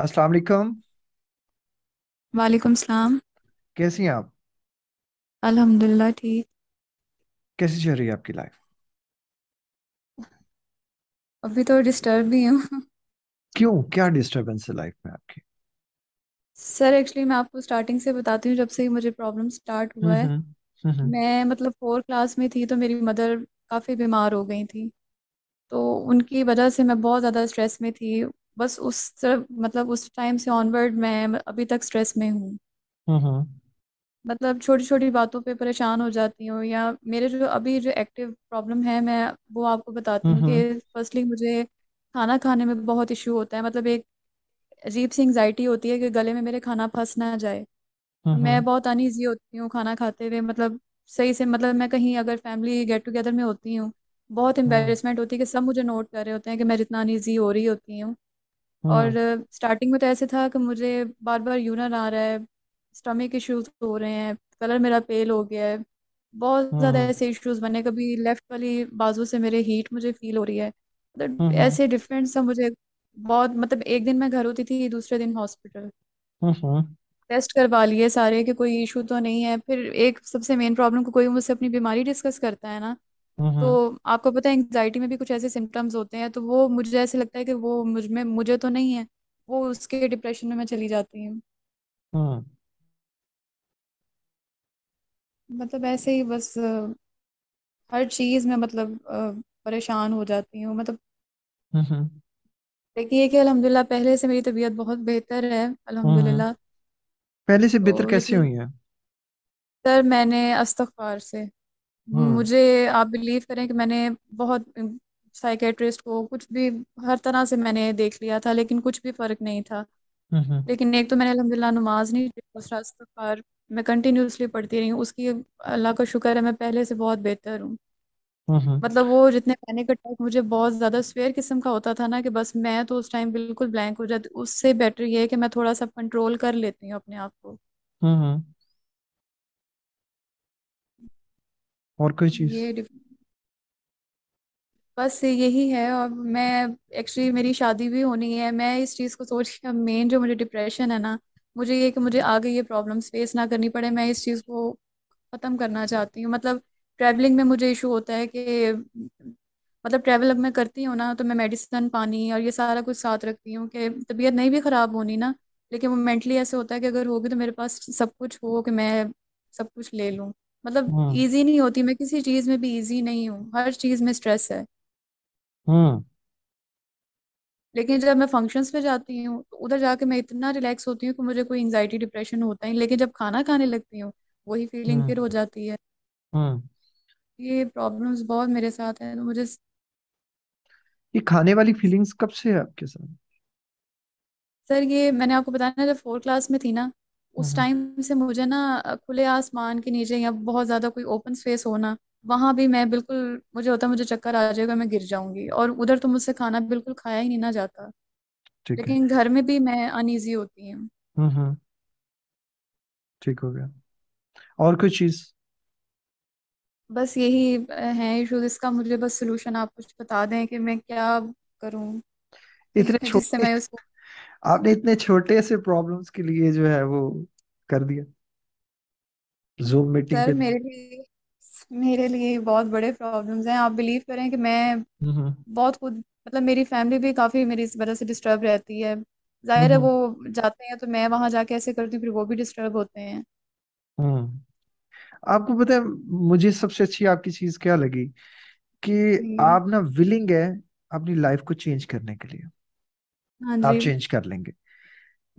अस्सलाम वालेकुम वालेकुम सलाम कैसी हैं आप अल्हम्दुलिल्लाह ठीक कैसी चल रही है आपकी लाइफ अभी तो डिस्टर्ब ही हूँ क्यों क्या डिस्टरबेंस है लाइफ में आपकी सर एक्चुअली मैं आपको स्टार्टिंग से बताती हूँ जब से ही मुझे प्रॉब्लम स्टार्ट हुआ है हम्म, हम्म, हम्म। मैं मतलब फोर्थ क्लास में थी तो मेरी मदर काफ़ी बीमार हो गई थी तो उनकी वजह से मैं बहुत ज़्यादा स्ट्रेस में थी बस उस तरफ मतलब उस टाइम से ऑनवर्ड मैं अभी तक स्ट्रेस में हूँ हम्म, हम्म। मतलब छोटी छोटी बातों पे परेशान हो जाती हूँ या मेरे जो अभी जो एक्टिव प्रॉब्लम है मैं वो आपको बताती हम्म, हूँ कि फर्स्टली मुझे खाना खाने में बहुत इशू होता है मतलब एक अजीब सी एंगजाइटी होती है कि गले में मेरे खाना फंस ना जाए मैं बहुत अनईजी होती हूँ खाना खाते हुए मतलब सही से मतलब मैं कहीं अगर फैमिली गेट टुगेदर में होती हूँ बहुत एम्बेरसमेंट होती है कि सब मुझे नोट कर रहे होते हैं कि मैं जितना अनईजी हो रही होती हूँ हाँ। और स्टार्टिंग में तो ऐसे था कि मुझे बार बार यूरिन आ रहा है स्टमक इश्यूज हो रहे हैं कलर मेरा पेल हो गया है बहुत ज़्यादा हाँ। ऐसे इश्यूज बने कभी लेफ्ट वाली बाजू से मेरे हीट मुझे फील हो रही है मतलब तो ऐसे डिफरेंट सा मुझे बहुत मतलब एक दिन मैं घर होती थी दूसरे दिन हॉस्पिटल टेस्ट करवा लिए सारे कि कोई इशू तो नहीं है फिर एक सबसे मेन प्रॉब्लम को कोई मुझसे अपनी बीमारी डिस्कस करता है ना तो आपको पता है एंग्जाइटी में भी कुछ ऐसे सिम्टम्स होते हैं तो वो मुझे ऐसे लगता है कि वो मुझ में मुझे तो नहीं है वो उसके डिप्रेशन में मैं चली जाती हूँ हम्म। मतलब ऐसे ही बस हर चीज में मतलब परेशान हो जाती हूँ मतलब हम्म देखिए कि अल्हम्दुलिल्लाह पहले से मेरी तबीयत बहुत बेहतर है हम्म अल्हम्दुलिल्लाह पहले से बेहतर तो कैसे लेकिन हुई है सर मैंने अस्तगफार से हम्म। मुझे आप बिलीव करें कि मैंने बहुत साइकेट्रिस्ट को कुछ भी हर तरह से मैंने देख लिया था लेकिन कुछ भी फर्क नहीं था हम्म, हम्म। लेकिन एक तो मैंने अलहमदिल्ला नमाज नहीं दूसरा इस्तफार मैं कंटिन्यूसली पढ़ती रही हूँ उसकी अल्लाह का शुक्र है मैं पहले से बहुत बेहतर हूँ मतलब वो जितने पैनिक अटैक मुझे बहुत ज्यादा स्वेयर किस्म का होता था ना कि बस मैं तो उस टाइम बिल्कुल ब्लैंक हो जाती उससे बेटर ये है कि मैं थोड़ा सा कंट्रोल कर लेती हूँ अपने आप को और कोई चीज ये बस यही है और मैं एक्चुअली मेरी शादी भी होनी है मैं इस चीज़ को सोच के मेन जो मुझे डिप्रेशन है ना मुझे ये कि मुझे आगे ये प्रॉब्लम्स फेस ना करनी पड़े मैं इस चीज़ को ख़त्म करना चाहती हूँ मतलब ट्रैवलिंग में मुझे इशू होता है कि मतलब ट्रैवल अब मैं करती हूँ ना तो मैं मेडिसिन पानी और ये सारा कुछ साथ रखती हूँ कि तबीयत नहीं भी ख़राब होनी ना लेकिन वो मेंटली ऐसे होता है कि अगर होगी तो मेरे पास सब कुछ हो कि मैं सब कुछ ले लूँ मतलब इजी हम्म। नहीं होती मैं किसी चीज में भी इजी नहीं हूँ हर चीज में स्ट्रेस है हम्म लेकिन जब मैं फंक्शंस पे जाती हूँ तो उधर जाके मैं इतना रिलैक्स होती हूँ कि मुझे कोई एंजाइटी डिप्रेशन होता ही लेकिन जब खाना खाने लगती हूँ वही फीलिंग हम्म। फिर हो जाती है हम्म। ये प्रॉब्लम्स बहुत मेरे साथ है तो मुझे ये खाने वाली फीलिंग्स कब से है आपके साथ सर ये मैंने आपको बताया ना जब फोर्थ क्लास में थी ना उस हम्म। टाइम से मुझे ना खुले आसमान के नीचे या बहुत ज्यादा कोई ओपन स्पेस होना वहां भी मैं बिल्कुल मुझे होता मुझे चक्कर आ जाएगा मैं गिर जाऊंगी और उधर तो मुझसे खाना बिल्कुल खाया ही नहीं ना जाता लेकिन घर में भी मैं अनइजी होती हूँ हम्म, हम्म। ठीक हो गया और कोई चीज बस यही है इशू इसका मुझे बस सलूशन आप कुछ बता दें कि मैं क्या करूं इतने छोटे मैं उसको आपने इतने छोटे से प्रॉब्लम्स के लिए जो है वो कर दिया जूम मीटिंग सर के मेरे लिए मेरे लिए बहुत बड़े प्रॉब्लम्स हैं आप बिलीव करें कि मैं हम्म, हम्म बहुत खुद मतलब मेरी फैमिली भी काफी मेरी इस वजह से डिस्टर्ब रहती है जाहिर है हम्म, हम्म वो जाते हैं तो मैं वहां जाके ऐसे करती हूँ फिर वो भी डिस्टर्ब होते हैं हम्म। आपको पता है मुझे सबसे अच्छी आपकी चीज क्या लगी कि जी आप ना विलिंग है अपनी लाइफ को चेंज करने के लिए हाँ आप चेंज कर लेंगे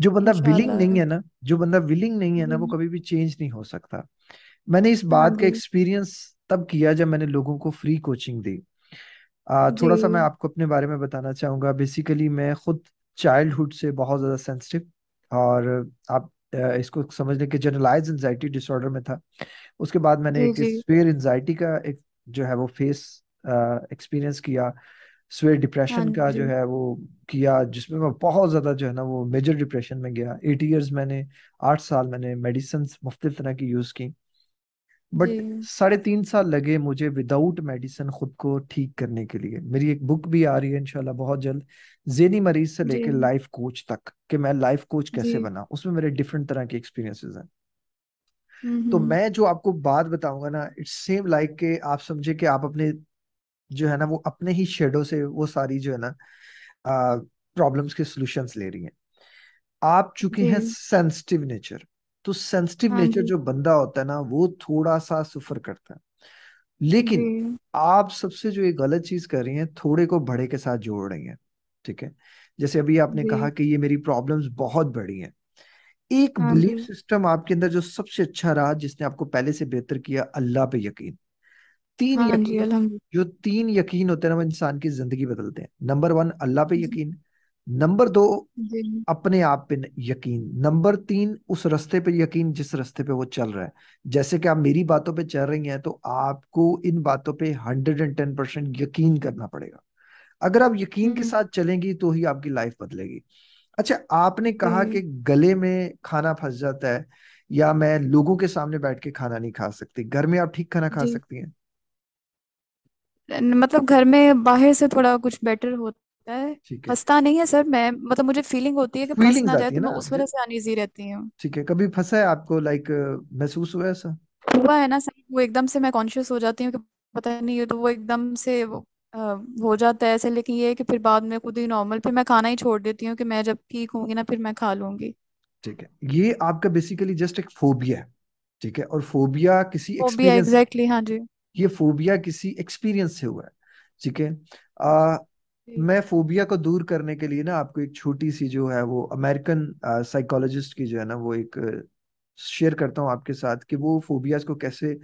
जो बंदा विलिंग नहीं है ना जो बंदा विलिंग नहीं है ना वो हम्म। कभी भी चेंज नहीं हो सकता मैंने इस हाँ बात का एक्सपीरियंस तब किया जब मैंने लोगों को फ्री कोचिंग दी आ, थोड़ा सा मैं आपको अपने बारे में बताना चाहूंगा बेसिकली मैं खुद चाइल्डहुड से बहुत ज्यादा सेंसिटिव और आप इसको समझ लें कि जनरलाइज एंजाइटी डिसऑर्डर में था उसके बाद मैंने एक स्पेयर एंजाइटी का एक जो है वो फेस एक्सपीरियंस किया फिर डिप्रेशन हाँ का जो है वो किया जिसमें मैं बहुत ज़्यादा जो है ना वो मेजर डिप्रेशन में गया एट ईयर्स मैंने आठ साल मैंने मेडिसिन मुख्त तरह की यूज़ की बट साढ़े तीन साल लगे मुझे विदाउट मेडिसिन खुद को ठीक करने के लिए मेरी एक बुक भी आ रही है इनशाला बहुत जल्द जेनी मरीज से लेकर लाइफ कोच तक कि मैं लाइफ कोच कैसे बना उसमें मेरे डिफरेंट तरह के एक्सपीरियंसेस हैं हम्म, तो हम्म। मैं जो आपको बात बताऊंगा ना इट्स सेम लाइक के आप समझे कि आप अपने जो है ना वो अपने ही शेडो से वो सारी जो है ना प्रॉब्लम्स के सोल्यूशन ले रही है आप चुके हैं सेंसिटिव नेचर तो सेंसिटिव नेचर हाँ जो बंदा होता है ना वो थोड़ा सा सफर करता है लेकिन आप सबसे जो ये गलत चीज कर रही हैं थोड़े को बड़े के साथ जोड़ रही हैं ठीक है जैसे अभी आपने कहा कि ये मेरी प्रॉब्लम्स बहुत बड़ी हैं एक बिलीफ हाँ सिस्टम आपके अंदर जो सबसे अच्छा रहा जिसने आपको पहले से बेहतर किया अल्लाह पे यकीन तीन हाँ यकीन जो तीन यकीन होते हैं ना वो इंसान की जिंदगी बदलते हैं नंबर वन अल्लाह पे हाँ यकीन नंबर दो अपने आप पे यकीन नंबर तीन उस रस्ते पे यकीन जिस रस्ते पे वो चल रहा है जैसे कि आप मेरी बातों पे चल रही हैं तो आपको इन बातों पे हंड्रेड एंड टेन परसेंट यकीन करना पड़ेगा अगर आप यकीन के हम्म। साथ चलेंगी तो ही आपकी लाइफ बदलेगी अच्छा आपने कहा कि गले में खाना फंस जाता है या मैं लोगों के सामने बैठ के खाना नहीं खा सकती घर में आप ठीक खाना खा सकती हैं मतलब घर में बाहर से थोड़ा कुछ बेटर होता है ठीक है फंसता नहीं है सर मैं मतलब मुझे फीलिंग होती है कि फंस फीलिंग्स ना जाए आती तो है तो ना मैं उस वजह से अनईजी रहती हूँ ठीक है कभी फंसा है आपको लाइक महसूस हुआ ऐसा हुआ है ना सर वो एकदम से मैं कॉन्शियस हो जाती हूँ कि पता नहीं है तो वो एकदम से वो, अ, हो जाता है ऐसे लेकिन ये है कि फिर बाद में खुद ही नॉर्मल फिर मैं खाना ही छोड़ देती हूँ कि मैं जब ठीक होंगी ना फिर मैं खा लूंगी ठीक है ये आपका बेसिकली जस्ट एक फोबिया है ठीक है और फोबिया किसी फोबिया एक्सपीरियंस एग्जैक्टली हाँ जी ये फोबिया किसी एक्सपीरियंस से हुआ है ठीक है मैं फोबिया को दूर करने के लिए ना आपको एक छोटी सी जो है वो अमेरिकन साइकोलॉजिस्ट की जो है ना वो एक शेयर करता हूँ आपके साथ कि वो फोबियाज को कैसे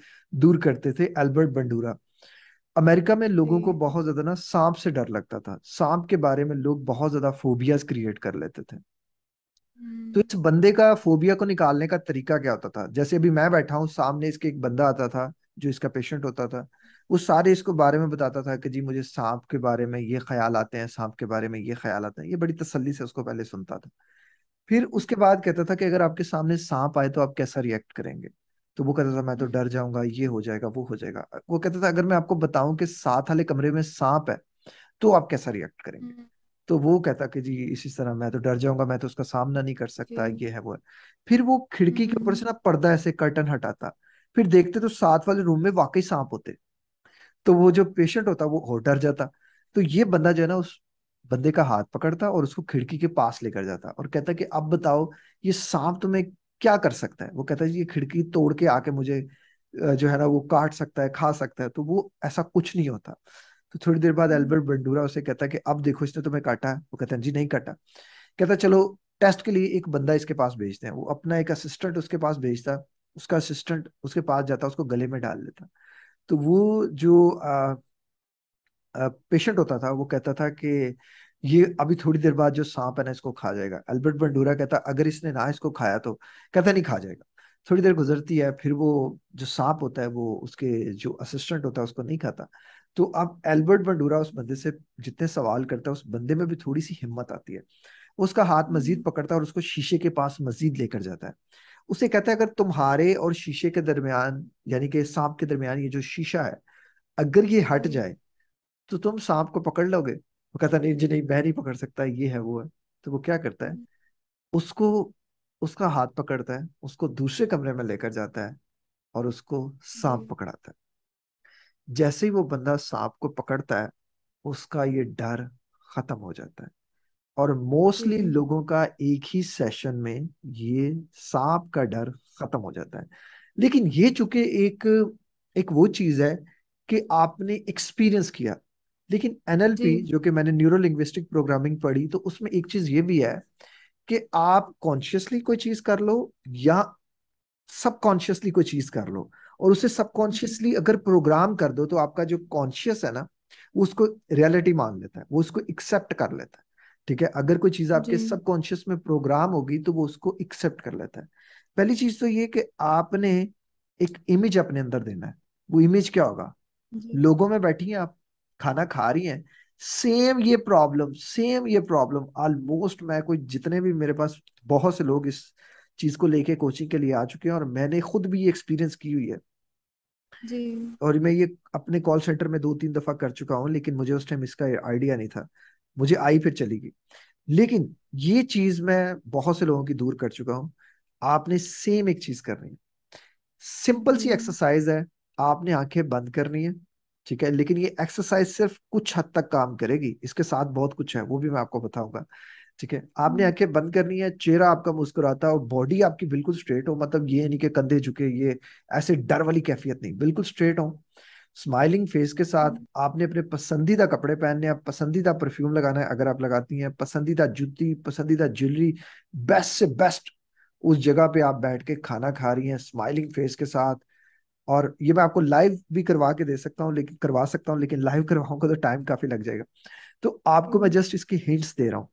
दूर करते थे एल्बर्ट बंडूरा अमेरिका में लोगों को बहुत ज्यादा ना सांप से डर लगता था सांप के बारे में लोग बहुत ज्यादा फोबियाज क्रिएट कर लेते थे तो इस हम्म। बंदे का फोबिया को निकालने का तरीका क्या होता था जैसे अभी मैं बैठा हूँ सामने इसके एक बंदा आता था जो इसका पेशेंट होता था वो सारे इसको बारे में बताता था कि जी मुझे सांप के बारे में ये ख्याल आते हैं सांप के बारे में ये ख्याल आते हैं ये बड़ी तसल्ली से उसको पहले सुनता था फिर उसके बाद कहता था कि अगर आपके सामने सांप आए तो आप कैसा रिएक्ट करेंगे तो वो कहता था मैं तो हम्म। डर जाऊंगा ये हो जाएगा वो हो जाएगा वो कहता था अगर मैं आपको बताऊं कि साथ वाले कमरे में सांप है तो आप कैसा रिएक्ट करेंगे हम्म। तो वो कहता कि जी इसी तरह मैं तो डर जाऊंगा मैं तो उसका सामना नहीं कर सकता ये है वो है फिर वो खिड़की के ऊपर हम्म। से ना पर्दा ऐसे कर्टन हटाता फिर देखते तो साथ वाले रूम में वाकई सांप होते तो वो जो पेशेंट होता वो और डर जाता तो ये बंदा जो है ना उस बंदे का हाथ पकड़ता और उसको खिड़की के पास लेकर जाता और कहता कि अब बताओ ये सांप तुम्हें क्या कर सकता है वो कहता है ये खिड़की तोड़ के आके मुझे जो है ना वो काट सकता है खा सकता है तो वो ऐसा कुछ नहीं होता तो थोड़ी देर बाद हम्म। एल्बर्ट बंडूरा उसे कहता है कि अब देखो इसने तुम्हें काटा है वो कहता है जी नहीं काटा कहता चलो टेस्ट के लिए एक बंदा इसके पास भेजते हैं वो अपना एक असिस्टेंट उसके पास भेजता उसका असिस्टेंट उसके पास जाता उसको गले में डाल लेता तो वो जो आ, आ, पेशेंट होता था वो कहता था कि ये अभी थोड़ी देर बाद जो सांप है ना इसको खा जाएगा अल्बर्ट बंडूरा कहता अगर इसने ना इसको खाया तो कहता नहीं खा जाएगा थोड़ी देर गुजरती है फिर वो जो सांप होता है वो उसके जो असिस्टेंट होता है उसको नहीं खाता तो अब एल्बर्ट बंडूरा उस बंदे से जितने सवाल करता है उस बंदे में भी थोड़ी सी हिम्मत आती है उसका हाथ मजीद पकड़ता है और उसको शीशे के पास मजीद लेकर जाता है उसे कहता है अगर तुम्हारे और शीशे के दरमियान यानी कि सांप के दरमियान ये जो शीशा है अगर ये हट जाए तो तुम सांप को पकड़ लोगे वो कहता नहीं जी नहीं मैं नहीं पकड़ सकता ये है वो है तो वो क्या करता है उसको उसका हाथ पकड़ता है उसको दूसरे कमरे में लेकर जाता है और उसको सांप पकड़ाता है जैसे ही वो बंदा सांप को पकड़ता है उसका ये डर खत्म हो जाता है और मोस्टली हम्म। लोगों का एक ही सेशन में ये सांप का डर खत्म हो जाता है लेकिन ये चूंकि एक एक वो चीज है कि आपने एक्सपीरियंस किया लेकिन एनएलपी जो कि मैंने न्यूरो लिंग्विस्टिक प्रोग्रामिंग पढ़ी तो उसमें एक चीज ये भी है कि आप कॉन्शियसली कोई चीज कर लो या सबकॉन्शियसली कोई चीज कर लो और उसे सबकॉन्शियसली अगर प्रोग्राम कर दो तो आपका जो कॉन्शियस है ना वो उसको रियलिटी मान लेता है वो उसको एक्सेप्ट कर लेता है ठीक है अगर कोई चीज आपके सबकॉन्शियस में प्रोग्राम होगी तो वो उसको एक्सेप्ट कर लेता है पहली चीज तो ये कि आपने एक इमेज अपने अंदर देना है वो इमेज क्या होगा लोगों में बैठी हैं आप खाना खा रही हैं सेम ये प्रॉब्लम सेम ये प्रॉब्लम ऑलमोस्ट मैं कोई जितने भी मेरे पास बहुत से लोग इस चीज को लेके कोचिंग के लिए आ चुके हैं और मैंने खुद भी ये एक्सपीरियंस की हुई है जी और मैं ये अपने कॉल सेंटर में दो तीन दफा कर चुका हूँ लेकिन मुझे उस टाइम इसका आइडिया नहीं था मुझे आई फिर चलेगी लेकिन ये चीज मैं बहुत से लोगों की दूर कर चुका हूं आपने सेम एक चीज करनी है सिंपल सी एक्सरसाइज हम्म। है आपने आंखें बंद करनी है ठीक है लेकिन ये एक्सरसाइज सिर्फ कुछ हद तक काम करेगी इसके साथ बहुत कुछ है वो भी मैं आपको बताऊंगा ठीक है आपने हम्म। आंखें बंद करनी है चेहरा आपका मुस्कुराता हो बॉडी आपकी बिल्कुल स्ट्रेट हो मतलब ये नहीं कि कंधे झुके ये ऐसे डर वाली कैफियत नहीं बिल्कुल स्ट्रेट हो स्माइलिंग फेस के साथ आपने अपने पसंदीदा कपड़े पहनने हैं पसंदीदा परफ्यूम लगाना है अगर आप लगाती हैं पसंदीदा जूती पसंदीदा ज्वेलरी बेस्ट से बेस्ट उस जगह पे आप बैठ के खाना खा रही हैं स्माइलिंग फेस के साथ और ये मैं आपको लाइव भी करवा के दे सकता हूँ लेकिन करवा सकता हूँ लेकिन लाइव करवाऊंगा तो टाइम काफी लग जाएगा तो आपको मैं जस्ट इसकी हिंट्स दे रहा हूँ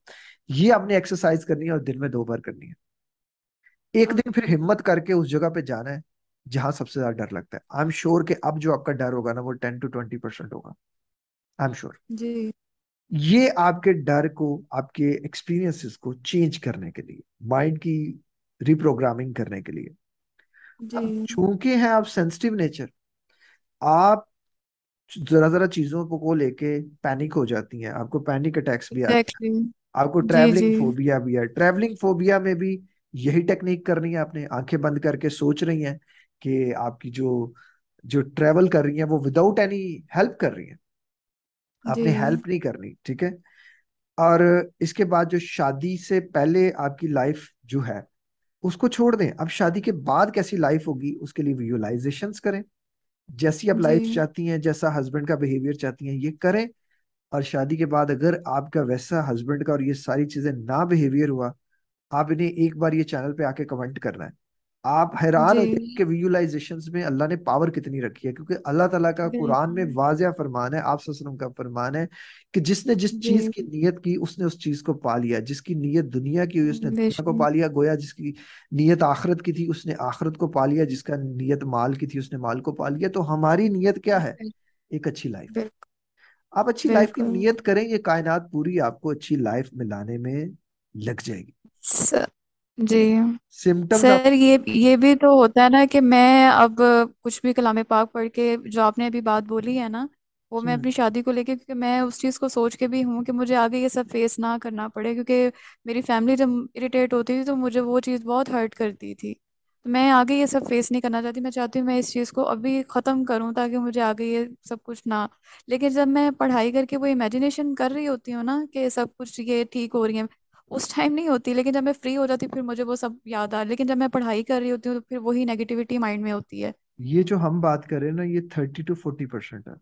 ये आपने एक्सरसाइज करनी है और दिन में दो बार करनी है एक दिन फिर हिम्मत करके उस जगह पे जाना है जहां सबसे ज्यादा डर लगता है आई एम श्योर कि अब जो आपका डर होगा ना वो टेन टू ट्वेंटी परसेंट होगा आई एम श्योर जी ये आपके डर को आपके एक्सपीरियंसेस को चेंज करने के लिए माइंड की रिप्रोग्रामिंग करने के लिए चूंकि है आप सेंसिटिव नेचर आप जरा जरा चीजों को लेके पैनिक हो जाती हैं आपको पैनिक अटैक्स भी आते हैं आपको ट्रैवलिंग फोबिया भी है ट्रैवलिंग फोबिया में भी यही टेक्निक करनी है आपने आंखें बंद करके सोच रही हैं कि आपकी जो जो ट्रेवल कर रही हैं वो विदाउट एनी हेल्प कर रही हैं आपने हेल्प नहीं करनी ठीक है और इसके बाद जो शादी से पहले आपकी लाइफ जो है उसको छोड़ दें अब शादी के बाद कैसी लाइफ होगी उसके लिए विजुअलाइजेशन करें जैसी आप लाइफ चाहती हैं जैसा हस्बैंड का बिहेवियर चाहती हैं ये करें और शादी के बाद अगर आपका वैसा हस्बैंड का और ये सारी चीजें ना बिहेवियर हुआ आप इन्हें एक बार ये चैनल पे आके कमेंट करना है आप हैरान हो कि विजुअलाइजेशन में अल्लाह ने पावर कितनी रखी है क्योंकि अल्लाह ताला का कुरान में वाजिया फरमान है आप वसलम का फरमान है कि जिसने जिस चीज की नीयत की उसने उस चीज को पा लिया जिसकी नीयत दुनिया की हुई उसने दुनिया को पा लिया गोया जिसकी नीयत आखरत की थी उसने आखरत को पा लिया जिसका नीयत माल की थी उसने माल को पा लिया तो हमारी नीयत क्या है एक अच्छी लाइफ आप अच्छी लाइफ की नीयत करें ये कायनात पूरी आपको अच्छी लाइफ में लाने में लग जाएगी सर जी। सिम्टम सर ये ये भी तो होता है ना कि मैं अब कुछ भी कलाम पाक पढ़ के जो आपने अभी बात बोली है ना वो मैं हम्म। अपनी शादी को लेके क्योंकि मैं उस चीज़ को सोच के भी हूँ कि मुझे आगे ये सब फेस ना करना पड़े क्योंकि मेरी फैमिली जब इरिटेट होती थी तो मुझे वो चीज़ बहुत हर्ट करती थी तो मैं आगे ये सब फेस नहीं करना चाहती मैं चाहती हूँ मैं इस चीज़ को अभी ख़त्म करूँ ताकि मुझे आगे ये सब कुछ ना लेकिन जब मैं पढ़ाई करके वो इमेजिनेशन कर रही होती हूँ ना कि सब कुछ ये ठीक हो रही है उस टाइम नहीं होती लेकिन जब मैं फ्री हो जाती फिर मुझे वो सब याद आ लेकिन जब मैं पढ़ाई कर रही होती हूँ तो फिर वही नेगेटिविटी माइंड में होती है ये जो हम बात करें ना ये थर्टी टू फोर्टी परसेंट है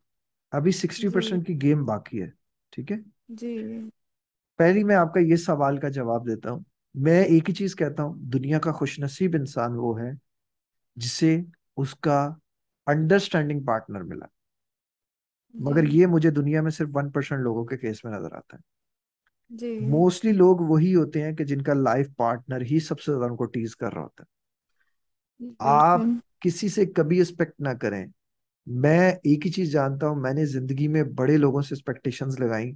अभी सिक्सटी परसेंट की गेम बाकी है ठीक है जी पहली मैं आपका ये सवाल का जवाब देता हूँ मैं एक ही चीज कहता हूँ दुनिया का खुशनसीब इंसान वो है जिसे उसका अंडरस्टैंडिंग पार्टनर मिला मगर ये मुझे दुनिया में सिर्फ वन परसेंट लोगों के केस में नजर आता है जी मोस्टली लोग वही होते हैं कि जिनका लाइफ पार्टनर ही सबसे ज्यादा उनको टीज कर रहा होता है आप किसी से कभी एक्सपेक्ट ना करें मैं एक ही चीज जानता हूं मैंने जिंदगी में बड़े लोगों से एक्सपेक्टेशन लगाई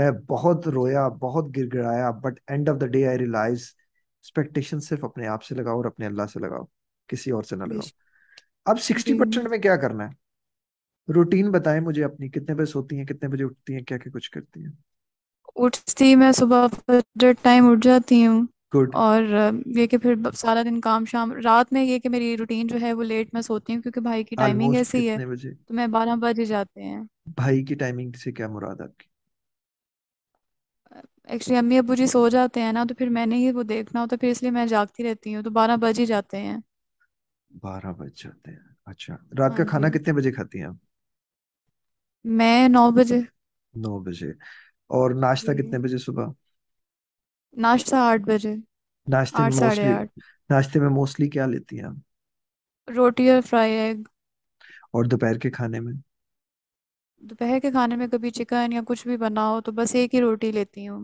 मैं बहुत रोया बहुत गिड़गिड़ाया but end of the day I realise expectation सिर्फ अपने आप से लगाओ और अपने अल्लाह से लगाओ किसी और से ना लगाओ अब सिक्सटी हम्म। परसेंट में क्या करना है रूटीन बताएं मुझे अपनी कितने बजे सोती हैं कितने बजे उठती हैं क्या क्या कुछ करती हैं उठती मैं सुबह फजर टाइम उठ जाती हूँ और ये कि फिर सारा दिन काम शाम रात में ये कि मेरी रूटीन जो है वो लेट मैं सोती हूँ क्योंकि भाई की टाइमिंग Almost ऐसी है कितने बजे तो मैं बारह बजे जाते हैं भाई की टाइमिंग से क्या मुराद आपकी एक्चुअली अम्मी अबू जी सो जाते हैं ना तो फिर मैंने ही वो देखना होता है, फिर इसलिए मैं जागती रहती हूँ तो बारह बज ही जाते हैं बारह बज जाते हैं अच्छा रात हाँ का खाना जी कितने बजे खाती हैं आप मैं नौ बजे नौ बजे और नाश्ता हम्म। कितने बजे सुबह नाश्ता आठ बजे नाश्ते आठ साढ़े मोस्टली आठ नाश्ते में मोस्टली क्या लेती हैं रोटी और फ्राई एग और दोपहर के खाने में दोपहर के खाने में कभी चिकन या कुछ भी बनाओ तो बस एक ही रोटी लेती हूँ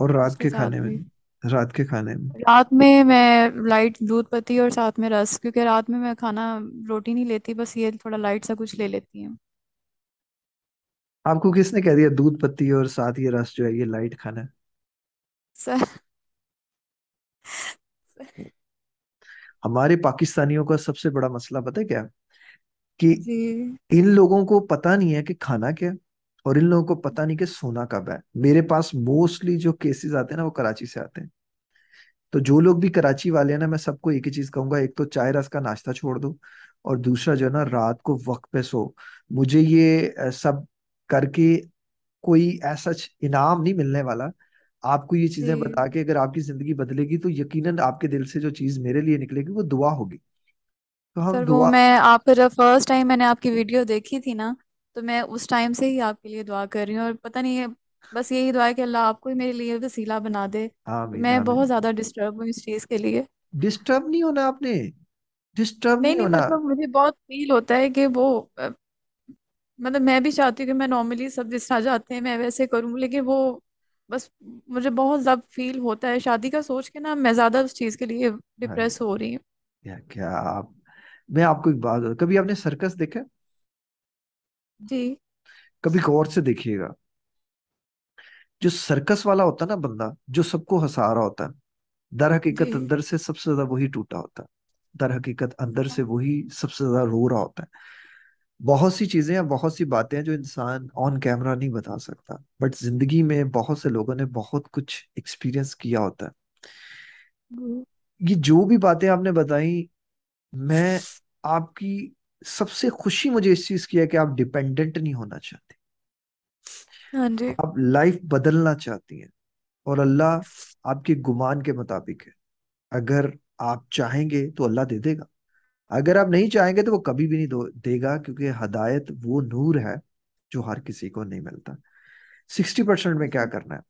और रात उसके के साथ खाने में भी रात के खाने में रात में मैं लाइट दूध पत्ती और साथ में रस क्योंकि रात में मैं खाना रोटी नहीं लेती बस ये थोड़ा लाइट सा कुछ ले लेती हूँ आपको किसने कह दिया दूध पत्ती और साथ ये रस जो है ये लाइट खाना सर हमारे पाकिस्तानियों का सबसे बड़ा मसला पता है क्या कि इन लोगों को पता नहीं है कि खाना क्या और इन लोगों को पता नहीं कि सोना कब है मेरे पास मोस्टली जो केसेस आते हैं ना वो कराची से आते हैं तो जो लोग भी कराची वाले हैं ना मैं सबको एक ही चीज कहूंगा एक तो चाय रस का नाश्ता छोड़ दो और दूसरा जो है ना रात को वक्त पे सो मुझे ये सब करके कोई ऐसा इनाम नहीं मिलने वाला आपको ये चीजें बता के अगर आपकी जिंदगी बदलेगी तो यकीनन आपके दिल से जो चीज मेरे लिए निकलेगी वो दुआ होगी तो हम सर दुआ वो मैं आपका जब फर्स्ट टाइम मैंने आपकी वीडियो देखी थी ना तो मैं उस टाइम से ही आपके लिए दुआ कर रही हूँ और पता नहीं है बस यही दुआ है कि अल्लाह आपको ही मेरे लिए वसीला बना दे आमीन, हाँ मैं आमीन। हाँ बहुत ज्यादा डिस्टर्ब हूँ इस चीज के लिए डिस्टर्ब नहीं होना आपने डिस्टर्ब नहीं, नहीं होना मतलब मुझे बहुत फील होता है कि वो मतलब मैं भी चाहती हूँ कि मैं नॉर्मली सब जिस तरह जाते हैं मैं वैसे करूँ लेकिन वो बस मुझे बहुत ज़्यादा फील होता है शादी का सोच के ना मैं ज़्यादा उस चीज़ के लिए डिप्रेस हाँ हो रही हूँ क्या क्या आप मैं आपको एक बात कभी आपने सर्कस देखा जी कभी गौर से देखिएगा जो सर्कस वाला होता ना बंदा जो सबको हंसा रहा होता है दर हकीकत अंदर से सबसे ज्यादा वही टूटा होता है दर हकीकत अंदर हाँ। से वही सबसे ज्यादा रो रहा होता है बहुत सी चीज़ें हैं बहुत सी बातें हैं जो इंसान ऑन कैमरा नहीं बता सकता बट जिंदगी में बहुत से लोगों ने बहुत कुछ एक्सपीरियंस किया होता है हम्म। ये जो भी बातें आपने बताई मैं आपकी सबसे खुशी मुझे इस चीज़ की है कि आप डिपेंडेंट नहीं होना चाहती हाँ जी आप लाइफ बदलना चाहती हैं और अल्लाह आपके गुमान के मुताबिक है अगर आप चाहेंगे तो अल्लाह दे देगा अगर आप नहीं चाहेंगे तो वो कभी भी नहीं देगा क्योंकि हदायत वो नूर है जो हर किसी को नहीं मिलता सिक्सटी परसेंट में क्या करना है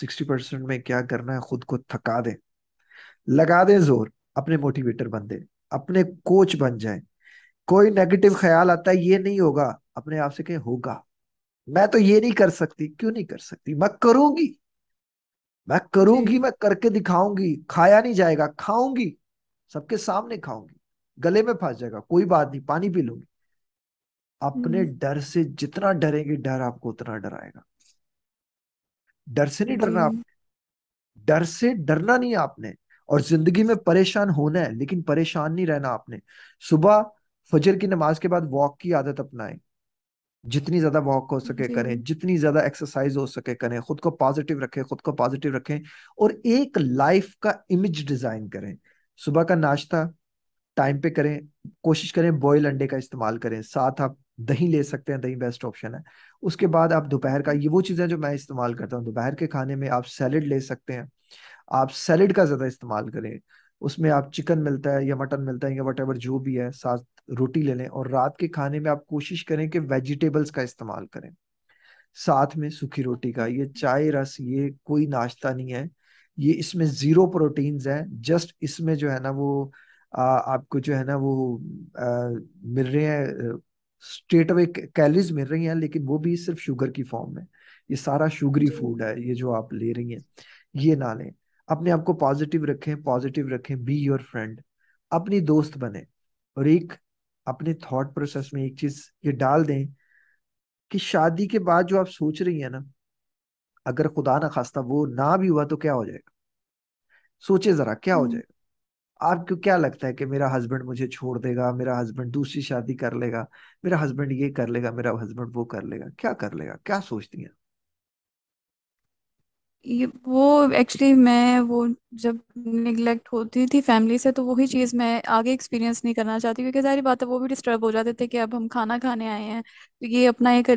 सिक्सटी परसेंट में क्या करना है खुद को थका दे लगा दे जोर अपने मोटिवेटर बन दे अपने कोच बन जाए कोई नेगेटिव ख्याल आता है ये नहीं होगा अपने आप से कहे होगा मैं तो ये नहीं कर सकती क्यों नहीं कर सकती मैं करूंगी मैं करूंगी मैं करके दिखाऊंगी खाया नहीं जाएगा खाऊंगी सबके सामने खाऊंगी गले में फंस जाएगा कोई बात नहीं पानी पी लोगे अपने हम्म। डर से जितना डरेंगे डर आपको उतना डराएगा डर से नहीं डरना आप डर से डरना नहीं आपने और जिंदगी में परेशान होना है लेकिन परेशान नहीं रहना आपने सुबह फजर की नमाज के बाद वॉक की आदत अपनाएं जितनी ज्यादा वॉक हो सके करें जितनी ज्यादा एक्सरसाइज हो सके करें खुद को पॉजिटिव रखें खुद को पॉजिटिव रखें और एक लाइफ का इमेज डिजाइन करें सुबह का नाश्ता टाइम पे करें कोशिश करें बॉयल अंडे का इस्तेमाल करें साथ आप दही ले सकते हैं दही बेस्ट ऑप्शन है उसके बाद आप दोपहर का ये वो चीज़ें जो मैं इस्तेमाल करता हूँ दोपहर के खाने में आप सैलड ले सकते हैं आप सैलड का ज़्यादा इस्तेमाल करें उसमें आप चिकन मिलता है या मटन मिलता है या वट जो भी है साथ रोटी ले लें और रात के खाने में आप कोशिश करें कि वेजिटेबल्स का इस्तेमाल करें साथ में सूखी रोटी का ये चाय रस ये कोई नाश्ता नहीं है ये इसमें जीरो प्रोटीन्स हैं जस्ट इसमें जो है ना वो आ, आपको जो है ना वो आ, मिल रहे हैं स्ट्रेट अवे कैलरीज मिल रही हैं लेकिन वो भी सिर्फ शुगर की फॉर्म में ये सारा शुगरी फूड है ये जो आप ले रही हैं ये ना लें अपने आप को पॉजिटिव रखें पॉजिटिव रखें बी योर फ्रेंड अपनी दोस्त बने और एक अपने थॉट प्रोसेस में एक चीज ये डाल दें कि शादी के बाद जो आप सोच रही है ना अगर खुदा ना खास्ता वो ना भी हुआ तो क्या हो जाएगा सोचे जरा क्या हो हम्म। जाएगा आपको क्या लगता है कि मेरा हस्बैंड मुझे छोड़ देगा मेरा हस्बैंड दूसरी शादी कर लेगा मेरा हस्बैंड ये कर लेगा मेरा हस्बैंड वो कर लेगा क्या कर लेगा क्या सोचती हैं ये वो एक्चुअली मैं वो जब निगलेक्ट होती थी फैमिली से तो वही चीज़ मैं आगे एक्सपीरियंस नहीं करना चाहती क्योंकि सारी बात है वो भी डिस्टर्ब हो जाते थे कि अब हम खाना खाने आए हैं तो ये अपना एक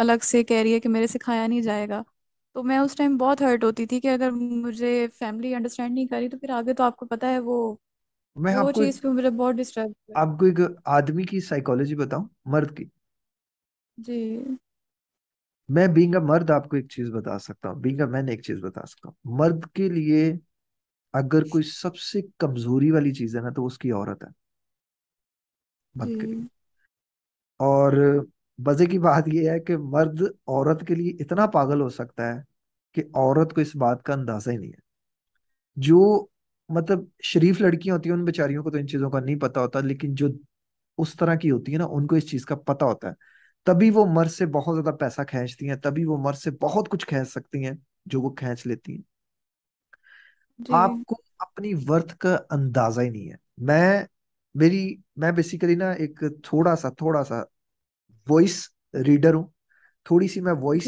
अलग से कह रही है कि मेरे से खाया नहीं जाएगा तो मैं उस टाइम बहुत हर्ट होती थी कि अगर मुझे फैमिली अंडरस्टैंड नहीं करी तो फिर आगे तो आपको पता है वो मैं वो आपको चीज पे मुझे बहुत डिस्टर्ब आपको एक आदमी की साइकोलॉजी बताऊं मर्द की जी मैं बींग अ मर्द आपको एक चीज बता सकता हूँ बींग अ मैन एक चीज बता सकता हूँ मर्द के लिए अगर कोई सबसे कमजोरी वाली चीज है ना तो उसकी औरत है मर्द के लिए और मजे की बात यह है कि मर्द औरत के लिए इतना पागल हो सकता है कि औरत को इस बात का अंदाजा ही नहीं है जो मतलब शरीफ लड़कियां होती हैं उन बेचारियों को तो इन चीजों का नहीं पता होता लेकिन जो उस तरह की होती है ना उनको इस चीज का पता होता है तभी वो मर्ज से बहुत ज्यादा पैसा खींचती हैं तभी वो मर्ज से बहुत कुछ खींच सकती हैं जो वो खींच लेती हैं जी आपको अपनी वर्थ का अंदाजा ही नहीं है मैं मेरी मैं बेसिकली ना एक थोड़ा सा थोड़ा सा वॉइस रीडर हूँ थोड़ी सी मैं वॉइस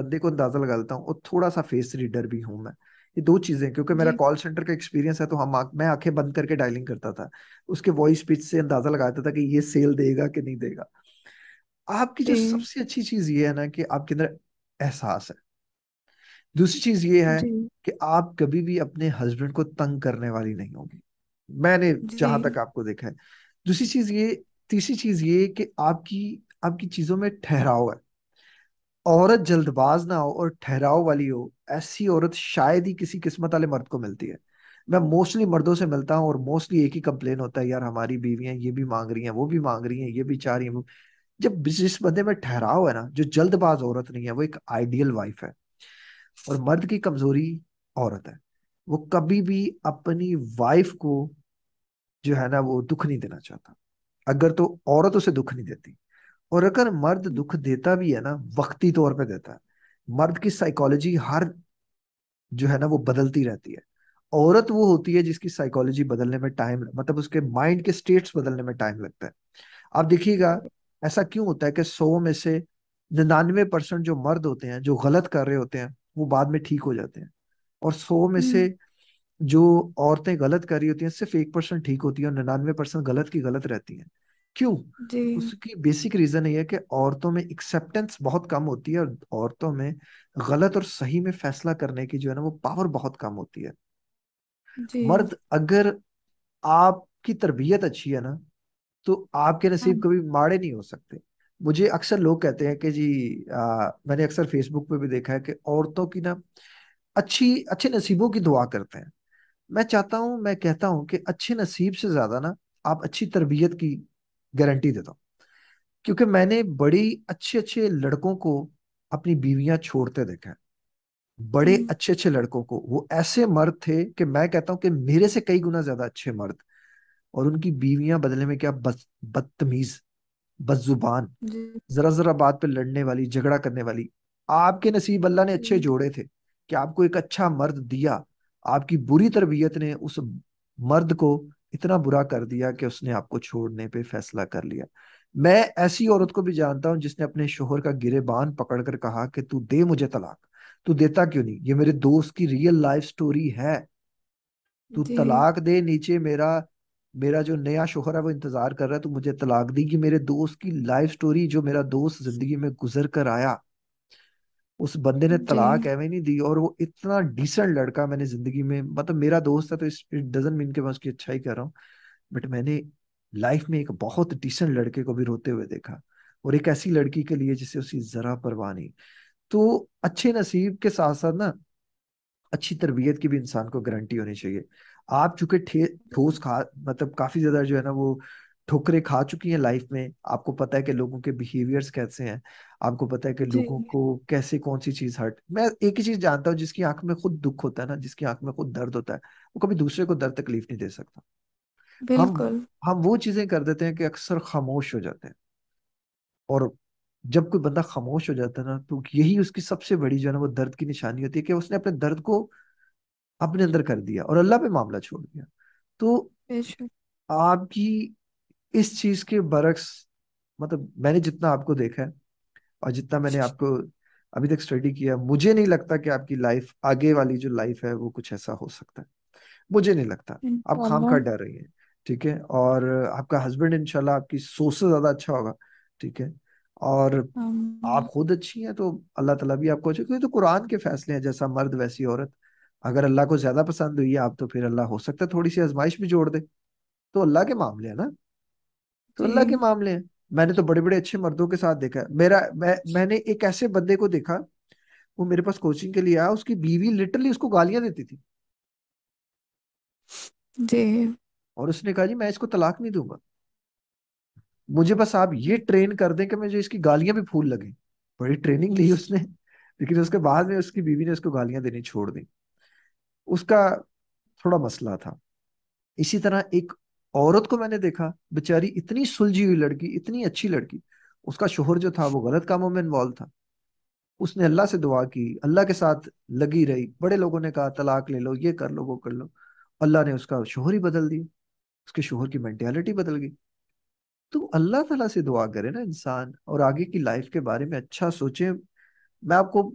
बंदे को अंदाजा लगा देता हूँ और थोड़ा सा फेस रीडर भी हूँ मैं ये दो चीजें क्योंकि मेरा कॉल सेंटर का एक्सपीरियंस है तो हम आ, मैं आंखें बंद करके डायलिंग करता था उसके वॉइस पिच से अंदाजा लगाता था कि ये सेल देगा कि नहीं देगा आपकी जो सबसे अच्छी चीज ये है ना कि आपके अंदर एहसास है दूसरी चीज ये है कि आप कभी भी अपने हस्बैंड को तंग करने वाली नहीं होगी मैंने जहां तक आपको देखा है दूसरी चीज ये तीसरी चीज ये कि आपकी आपकी चीजों में ठहराव है औरत जल्दबाज ना हो और ठहराव वाली हो ऐसी औरत शायद ही किसी किस्मत वाले मर्द को मिलती है मैं मोस्टली मर्दों से मिलता हूँ और मोस्टली एक ही कंप्लेन होता है यार हमारी बीवियां ये भी मांग रही हैं वो भी मांग रही हैं ये भी चाह रही हैं जब जिस बंदे में ठहराव है ना जो जल्दबाज औरत नहीं है वो एक आइडियल वाइफ है और मर्द की कमजोरी औरत है वो कभी भी अपनी वाइफ को जो है ना वो दुख नहीं देना चाहता अगर तो औरत उसे दुख नहीं देती और अगर मर्द दुख देता भी है ना वक्ती तौर पे देता है मर्द की साइकोलॉजी हर जो है ना वो बदलती रहती है औरत वो होती है जिसकी साइकोलॉजी बदलने में टाइम मतलब उसके माइंड के स्टेट्स बदलने में टाइम लगता है आप देखिएगा ऐसा क्यों होता है कि सौ में से निन्यानवे परसेंट जो मर्द होते हैं जो गलत कर रहे होते हैं वो बाद में ठीक हो जाते हैं और सौ में से हम्म। जो औरतें गलत कर रही होती हैं सिर्फ एक परसेंट ठीक होती है और निन्यानवे परसेंट गलत की गलत रहती हैं क्यों उसकी बेसिक रीजन ये है कि औरतों में एक्सेप्टेंस बहुत कम होती है और औरतों में गलत और सही में फैसला करने की जो है ना वो पावर बहुत कम होती है मर्द अगर आपकी तरबियत अच्छी है ना तो आपके नसीब हाँ। कभी माड़े नहीं हो सकते मुझे अक्सर लोग कहते हैं कि जी आ, मैंने अक्सर फेसबुक पे भी देखा है कि औरतों की ना अच्छी अच्छे नसीबों की दुआ करते हैं मैं चाहता हूँ मैं कहता हूँ कि अच्छे नसीब से ज्यादा ना आप अच्छी तरबियत की गारंटी देता हूँ क्योंकि मैंने बड़ी अच्छे अच्छे लड़कों को अपनी बीवियां छोड़ते देखा है बड़े हम्म। अच्छे अच्छे लड़कों को वो ऐसे मर्द थे कि मैं कहता हूं कि मेरे से कई गुना ज्यादा अच्छे मर्द और उनकी बीवियां बदले में क्या बदतमीज बदजुबान जरा जरा बात पे लड़ने वाली झगड़ा करने वाली आपके नसीब अल्लाह ने अच्छे हम्म। जोड़े थे कि आपको एक अच्छा मर्द दिया आपकी बुरी तरबियत ने उस मर्द को इतना बुरा कर दिया कि उसने आपको छोड़ने पे फैसला कर लिया मैं ऐसी औरत को भी जानता हूँ जिसने अपने शोहर का गिरेबान पकड़ कर कहा कि तू दे मुझे तलाक तू देता क्यों नहीं ये मेरे दोस्त की रियल लाइफ स्टोरी है तू तलाक दे नीचे मेरा मेरा जो नया शोहर है वो इंतजार कर रहा है तू मुझे तलाक दी कि मेरे दोस्त की लाइफ स्टोरी जो मेरा दोस्त जिंदगी में गुजर कर आया उस बंदे ने तलाक एवं नहीं दी और वो इतना डिसेंट लड़का मैंने जिंदगी में मतलब मेरा दोस्त है तो इट डजेंट मीन के मैं उसकी ही कर रहा हूँ बट मैंने लाइफ में एक बहुत डिसेंट लड़के को भी रोते हुए देखा और एक ऐसी लड़की के लिए जिसे उसकी जरा परवाह नहीं तो अच्छे नसीब के साथ साथ ना अच्छी तरबियत की भी इंसान को गारंटी होनी चाहिए आप चूंकि ठोस खा मतलब काफी ज्यादा जो है ना वो ठोकरे खा चुकी हैं लाइफ में आपको पता है कि लोगों के बिहेवियर्स कैसे हैं आपको पता है कि लोगों को कैसे कौन सी चीज हर्ट मैं एक ही चीज जानता हूँ जिसकी आंख में खुद दुख होता है ना जिसकी आंख में खुद दर्द होता है वो कभी दूसरे को दर्द तकलीफ नहीं दे सकता हम हम वो चीजें कर देते हैं कि अक्सर खामोश हो जाते हैं और जब कोई बंदा खामोश हो जाता है ना तो यही उसकी सबसे बड़ी जो है ना वो दर्द की निशानी होती है कि उसने अपने दर्द को अपने अंदर कर दिया और अल्लाह पे मामला छोड़ दिया तो आपकी इस चीज के बरक्स मतलब मैंने जितना आपको देखा है और जितना मैंने आपको अभी तक स्टडी किया मुझे नहीं लगता कि आपकी लाइफ आगे वाली जो लाइफ है वो कुछ ऐसा हो सकता है मुझे नहीं लगता आप खाम खा डर रही है ठीक है और आपका हस्बैंड इंशाल्लाह आपकी सोच से ज्यादा अच्छा होगा ठीक है और आप खुद अच्छी हैं तो अल्लाह तला भी आपको अच्छा क्योंकि तो कुरान के फैसले हैं जैसा मर्द वैसी औरत अगर अल्लाह को ज्यादा पसंद हुई है आप तो फिर अल्लाह हो सकता है थोड़ी सी आजमाइश भी जोड़ दे तो अल्लाह के मामले है ना तो अल्लाह के मामले हैं मैंने तो बड़े बड़े अच्छे मर्दों के साथ देखा मेरा मैं मैंने एक ऐसे बंदे को देखा वो मेरे पास कोचिंग के लिए आया उसकी बीवी लिटरली उसको गालियां देती थी जी और उसने कहा जी मैं इसको तलाक नहीं दूंगा मुझे बस आप ये ट्रेन कर दें कि मुझे इसकी गालियां भी फूल लगे बड़ी ट्रेनिंग ली उसने लेकिन उसके बाद में उसकी बीवी ने उसको गालियां देनी छोड़ दी उसका थोड़ा मसला था इसी तरह एक औरत को मैंने देखा बेचारी इतनी सुलझी हुई लड़की इतनी अच्छी लड़की उसका शोहर जो था वो गलत कामों में इन्वॉल्व था उसने अल्लाह से दुआ की अल्लाह के साथ लगी रही बड़े लोगों ने कहा तलाक ले लो ये कर लो वो कर लो अल्लाह ने उसका शोहर ही बदल दिया उसके शोहर की मैंटेलिटी बदल गई तो अल्लाह तला से दुआ करे ना इंसान और आगे की लाइफ के बारे में अच्छा सोचे मैं आपको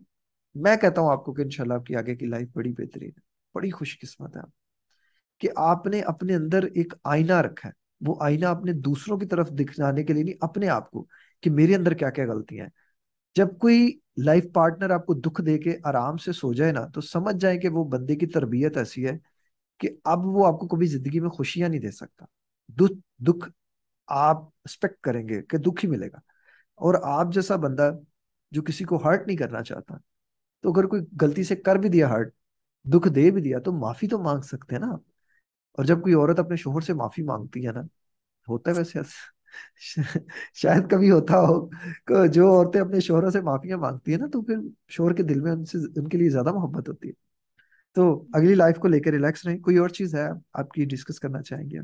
मैं कहता हूँ आपको कि इनशाला आपकी आगे की लाइफ बड़ी बेहतरीन है बड़ी खुशकिस्मत है आप कि आपने अपने अंदर एक आईना रखा है वो आईना आपने दूसरों की तरफ दिखाने के लिए नहीं अपने आप को कि मेरे अंदर क्या क्या गलतियां हैं जब कोई लाइफ पार्टनर आपको दुख दे के आराम से सो जाए ना तो समझ जाए कि वो बंदे की तरबियत ऐसी है कि अब वो आपको कभी जिंदगी में खुशियां नहीं दे सकता दुख दुख आप एक्सपेक्ट करेंगे कि दुख ही मिलेगा और आप जैसा बंदा जो किसी को हर्ट नहीं करना चाहता तो अगर कोई गलती से कर भी दिया हर्ट दुख दे भी दिया तो माफी तो मांग सकते हैं ना आप और जब कोई औरत अपने शोहर से माफी मांगती है ना होता है वैसे शायद कभी होता हो जो औरतें अपने शोहरों से माफियां मांगती है ना तो फिर शोहर के दिल में उनसे उनके लिए ज्यादा मोहब्बत होती है तो अगली लाइफ को लेकर रिलैक्स रहें कोई और चीज है आपकी डिस्कस करना चाहेंगे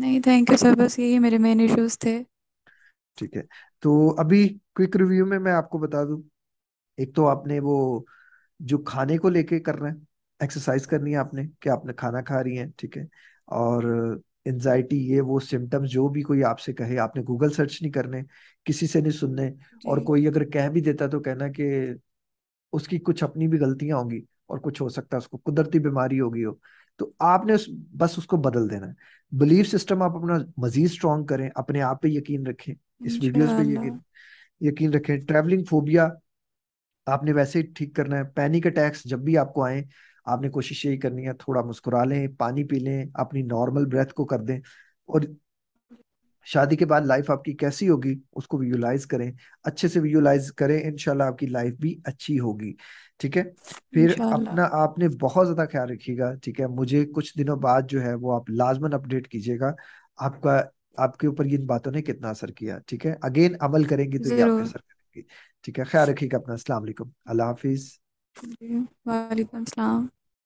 नहीं थैंक यू सर बस यही मेरे मेन इश्यूज थे ठीक है तो अभी क्विक रिव्यू में मैं आपको बता दूं एक तो आपने वो जो खाने को लेके कर रहे हैं एक्सरसाइज करनी है आपने कि आपने खाना खा रही हैं ठीक है और एनजाइटी ये वो सिम्टम्स जो भी कोई आपसे कहे आपने गूगल सर्च नहीं करने किसी से नहीं सुनने और कोई अगर कह भी देता तो कहना कि उसकी कुछ अपनी भी गलतियां होंगी और कुछ हो सकता है उसको कुदरती बीमारी होगी हो तो आपने उस, बस उसको बदल देना है बिलीफ सिस्टम आप अपना मजीद स्ट्रॉन्ग करें अपने आप पे यकीन रखें इस वीडियोस पे यकीन यकीन रखें ट्रैवलिंग फोबिया आपने वैसे ही ठीक करना है पैनिक अटैक्स जब भी आपको आए आपने कोशिश यही करनी है थोड़ा मुस्कुरा लें पानी पी लें अपनी नॉर्मल ब्रेथ को कर दें और शादी के बाद लाइफ आपकी कैसी होगी उसको विजुलाइज करें अच्छे से विजुलाइज करें इनशाला आपकी लाइफ भी अच्छी होगी ठीक है फिर अपना आपने बहुत ज्यादा ख्याल रखिएगा ठीक है मुझे कुछ दिनों बाद जो है वो आप लाजमन अपडेट कीजिएगा आपका आपके ऊपर इन बातों ने कितना असर किया ठीक है अगेन अमल करेंगी तो ये आप असर करेंगी ठीक है ख्याल रखिएगा अपना असला अल्लाह हाफिज वालेकुम अस्सलाम